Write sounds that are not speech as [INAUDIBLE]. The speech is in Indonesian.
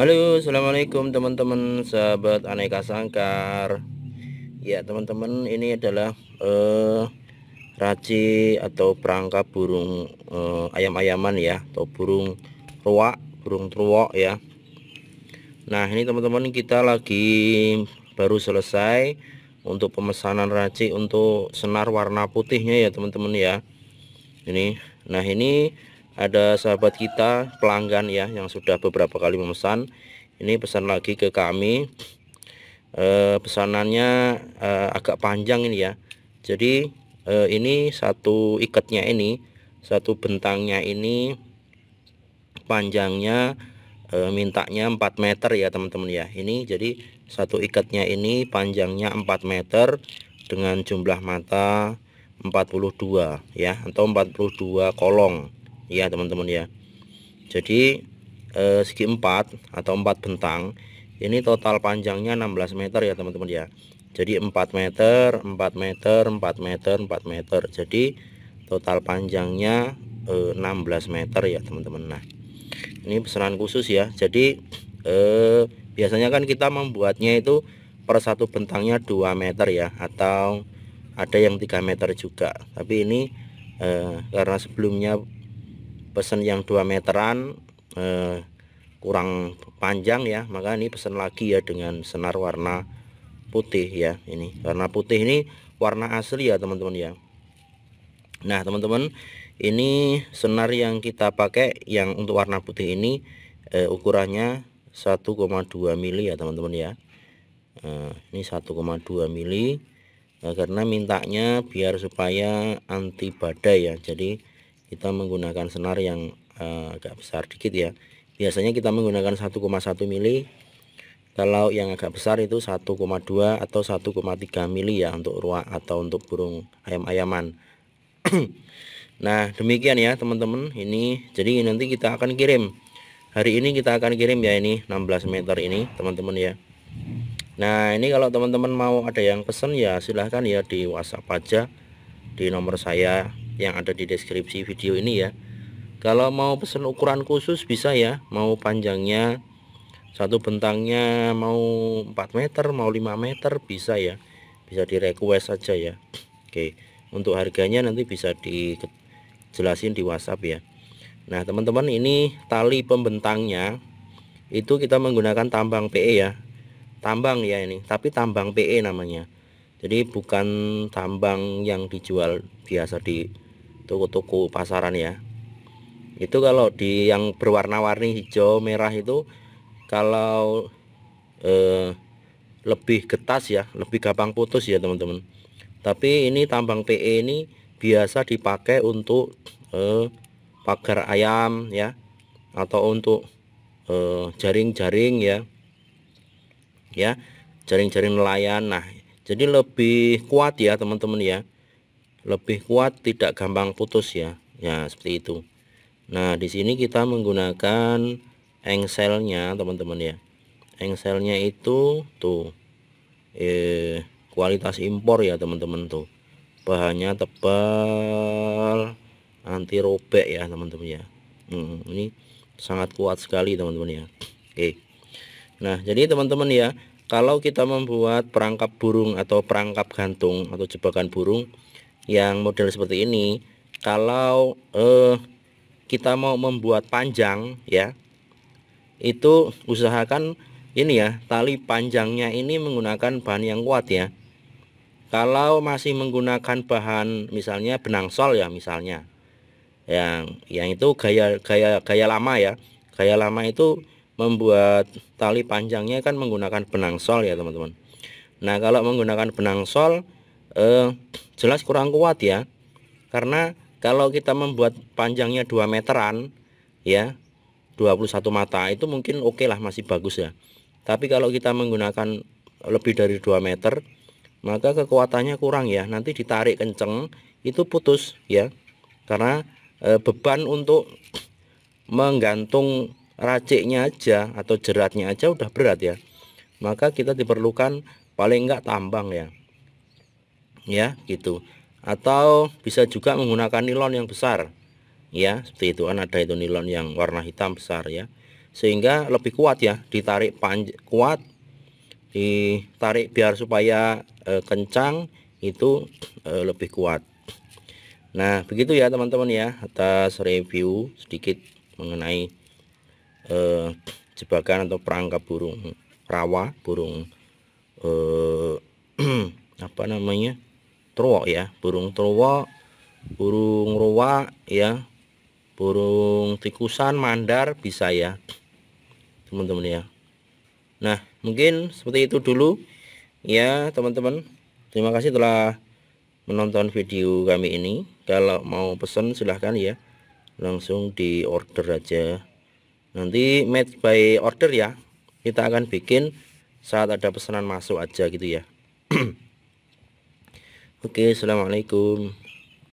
Halo assalamualaikum teman-teman sahabat aneka sangkar ya teman-teman ini adalah eh, raci atau perangkap burung eh, ayam-ayaman ya atau burung ruak burung truwok ya nah ini teman-teman kita lagi baru selesai untuk pemesanan raci untuk senar warna putihnya ya teman-teman ya ini nah ini ada sahabat kita pelanggan ya yang sudah beberapa kali memesan ini pesan lagi ke kami e, pesanannya e, agak panjang ini ya jadi e, ini satu ikatnya ini satu bentangnya ini panjangnya e, mintanya 4 meter ya teman-teman ya ini jadi satu ikatnya ini panjangnya 4 meter dengan jumlah mata 42 ya atau 42 kolong ya teman-teman ya jadi eh, segi 4 atau 4 bentang ini total panjangnya 16 meter ya teman-teman ya jadi 4 meter 4 meter 4 meter 4 meter jadi total panjangnya eh, 16 meter ya teman-teman nah ini pesanan khusus ya jadi eh, biasanya kan kita membuatnya itu per satu bentangnya 2 meter ya atau ada yang 3 meter juga tapi ini eh, karena sebelumnya pesen yang 2 meteran eh, kurang panjang ya maka ini pesen lagi ya dengan senar warna putih ya ini warna putih ini warna asli ya teman-teman ya nah teman-teman ini senar yang kita pakai yang untuk warna putih ini eh, ukurannya 1,2 mili ya teman-teman ya eh, ini 1,2 mili eh, karena mintanya biar supaya anti badai ya jadi kita menggunakan senar yang uh, agak besar dikit ya biasanya kita menggunakan 1,1 mili kalau yang agak besar itu 1,2 atau 1,3 mili ya untuk ruak atau untuk burung ayam-ayaman [CLEARS THROAT] nah demikian ya teman-teman ini jadi nanti kita akan kirim hari ini kita akan kirim ya ini 16 meter ini teman-teman ya Nah ini kalau teman-teman mau ada yang pesen ya silahkan ya di WhatsApp aja di nomor saya yang ada di deskripsi video ini ya kalau mau pesan ukuran khusus bisa ya mau panjangnya satu bentangnya mau 4 meter mau 5 meter bisa ya bisa di request saja ya Oke untuk harganya nanti bisa dijelasin di WhatsApp ya Nah teman-teman ini tali pembentangnya itu kita menggunakan tambang PE ya tambang ya ini tapi tambang PE namanya jadi bukan tambang yang dijual biasa di toko-toko pasaran ya itu kalau di yang berwarna-warni hijau merah itu kalau eh, lebih getas ya lebih gampang putus ya teman-teman tapi ini tambang PE ini biasa dipakai untuk eh, pagar ayam ya atau untuk eh, jaring-jaring eh, ya ya jaring-jaring nelayan nah jadi lebih kuat ya teman-teman ya lebih kuat tidak gampang putus ya ya seperti itu nah di sini kita menggunakan engselnya teman-teman ya engselnya itu tuh eh, kualitas impor ya teman-teman tuh bahannya tebal anti robek ya teman-teman ya hmm, ini sangat kuat sekali teman-teman ya oke nah jadi teman-teman ya kalau kita membuat perangkap burung atau perangkap gantung atau jebakan burung yang model seperti ini kalau eh, kita mau membuat panjang ya itu usahakan ini ya tali panjangnya ini menggunakan bahan yang kuat ya kalau masih menggunakan bahan misalnya benang sol ya misalnya yang yang itu gaya gaya gaya lama ya gaya lama itu membuat tali panjangnya kan menggunakan benang sol ya teman-teman nah kalau menggunakan benang sol eh, jelas kurang kuat ya karena kalau kita membuat panjangnya 2 meteran ya 21 mata itu mungkin oke okay lah masih bagus ya tapi kalau kita menggunakan lebih dari 2 meter maka kekuatannya kurang ya nanti ditarik kenceng itu putus ya karena e, beban untuk menggantung raciknya aja atau jeratnya aja udah berat ya maka kita diperlukan paling enggak tambang ya ya gitu atau bisa juga menggunakan nilon yang besar ya seperti itu kan ada itu nilon yang warna hitam besar ya sehingga lebih kuat ya ditarik panj kuat ditarik biar supaya e, kencang itu e, lebih kuat nah begitu ya teman-teman ya atas review sedikit mengenai e, jebakan atau perangkap burung rawa burung e, [CLEARS THROAT] apa namanya truwok ya burung truwok burung ruwa ya burung tikusan mandar bisa ya teman-teman ya nah mungkin seperti itu dulu ya teman-teman terima kasih telah menonton video kami ini kalau mau pesan silahkan ya langsung di order aja nanti made by order ya kita akan bikin saat ada pesanan masuk aja gitu ya [CLEARS THROAT] Oke, okay, assalamualaikum.